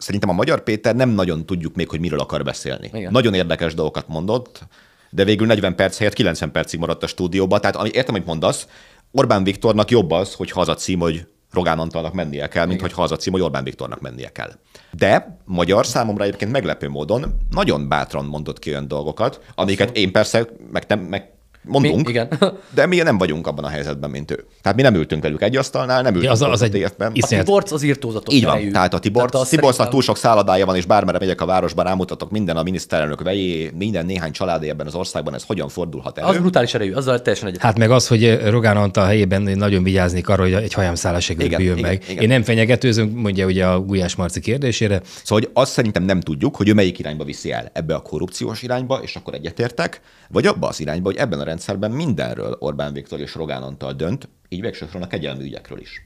szerintem a Magyar Péter nem nagyon tudjuk még, hogy miről akar beszélni. Igen. Nagyon érdekes dolgokat mondott, de végül 40 perc helyett 90 percig maradt a stúdióba. Tehát ami, értem, amit mondasz, Orbán Viktornak jobb az, hogy a cím, hogy Rogán Antalnak mennie kell, mint Igen. hogy a cím, hogy Orbán Viktornak mennie kell. De magyar számomra egyébként meglepő módon nagyon bátran mondott ki olyan dolgokat, amiket én persze meg, nem, meg Mondunk, mi, igen. de mi nem vagyunk abban a helyzetben, mint ő. Tehát mi nem ültünk velük egy asztalnál, nem ültünk az, az egy TF-ben. A Tiborc az írtózatos Így van, erejű. tehát a Tiborc, tehát Tiborcnak szerintem... túl sok szálladája van, és bármere megyek a városban, rámutatok minden a miniszterelnök vejé, minden néhány család ebben az országban, ez hogyan fordulhat elő. Az brutális erejű, azzal teljesen egyet. Hát meg az, hogy Rogán Antal helyében nagyon vigyázni arra, hogy egy hajámszállás igen, meg. igen, Igen. Én nem fenyegetőzöm, mondja ugye a Gulyás Marci kérdésére. Szóval hogy azt szerintem nem tudjuk, hogy ő melyik irányba viszi el, ebbe a korrupciós irányba, és akkor egyetértek, vagy abba az irányba, hogy ebben a rendszerben mindenről Orbán Viktor és Rogán Antal dönt, így végsősorban a kegyelmi ügyekről is.